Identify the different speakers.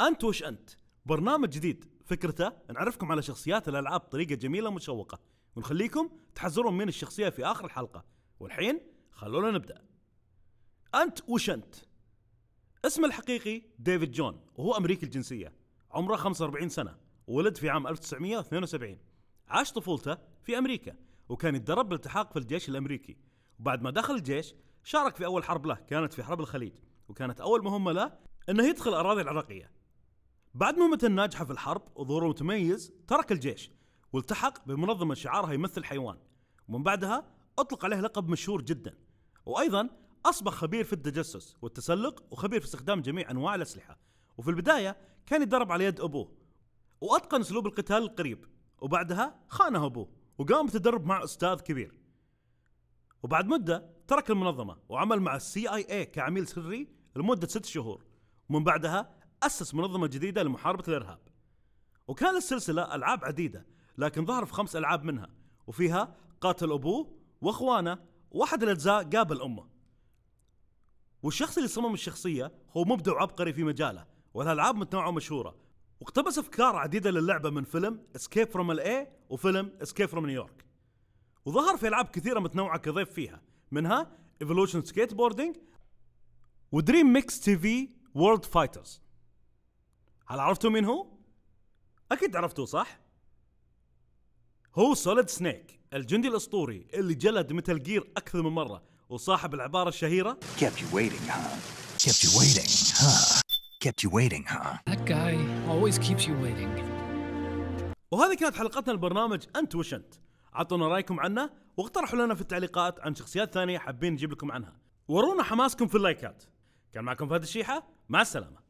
Speaker 1: انت وش انت برنامج جديد فكرته نعرفكم على شخصيات الالعاب بطريقه جميله ومشوقه ونخليكم تحزرون من الشخصيه في اخر الحلقه والحين خلونا نبدا انت وش انت اسمه الحقيقي ديفيد جون وهو امريكي الجنسيه عمره 45 سنه ولد في عام 1972 عاش طفولته في امريكا وكان يتدرب بالتحاق في الجيش الامريكي وبعد ما دخل الجيش شارك في اول حرب له كانت في حرب الخليج وكانت اول مهمه له انه يدخل الاراضي العراقيه بعد مهمته الناجحة في الحرب وظهوره متميز ترك الجيش والتحق بمنظمة شعارها يمثل حيوان ومن بعدها أطلق عليه لقب مشهور جدا وأيضا أصبح خبير في التجسس والتسلق وخبير في استخدام جميع أنواع الأسلحة وفي البداية كان يدرب على يد أبوه وأتقن أسلوب القتال القريب وبعدها خانه أبوه وقام بتدرب مع أستاذ كبير وبعد مدة ترك المنظمة وعمل مع السي اي اي كعميل سري لمدة ست شهور ومن بعدها أسس منظمة جديدة لمحاربة الإرهاب وكان السلسلة ألعاب عديدة لكن ظهر في خمس ألعاب منها وفيها قاتل أبوه وأخوانه وأحد الأجزاء قابل أمه والشخص اللي صمم الشخصية هو مبدع عبقري في مجاله والألعاب متنوعة ومشهورة واقتبس أفكار عديدة للعبة من فيلم اسكيب فروم LA وفيلم اسكيب فروم نيويورك وظهر في ألعاب كثيرة متنوعة كضيف فيها منها ايفولوشن سكيت ودريم ميكس تي في وورلد فايترز هل عرفتوا مين هو؟ اكيد عرفتوه صح؟ هو سوليد سنيك الجندي الاسطوري اللي جلد متل جير اكثر من مره وصاحب العباره الشهيره kept you waiting huh kept you waiting huh kept you waiting huh that guy always keeps you waiting وهذه كانت حلقتنا البرنامج انت وش انت اعطونا رايكم عنه واقترحوا لنا في التعليقات عن شخصيات ثانيه حابين نجيب لكم عنها ورونا حماسكم في اللايكات كان معكم فهد الشيحه مع السلامه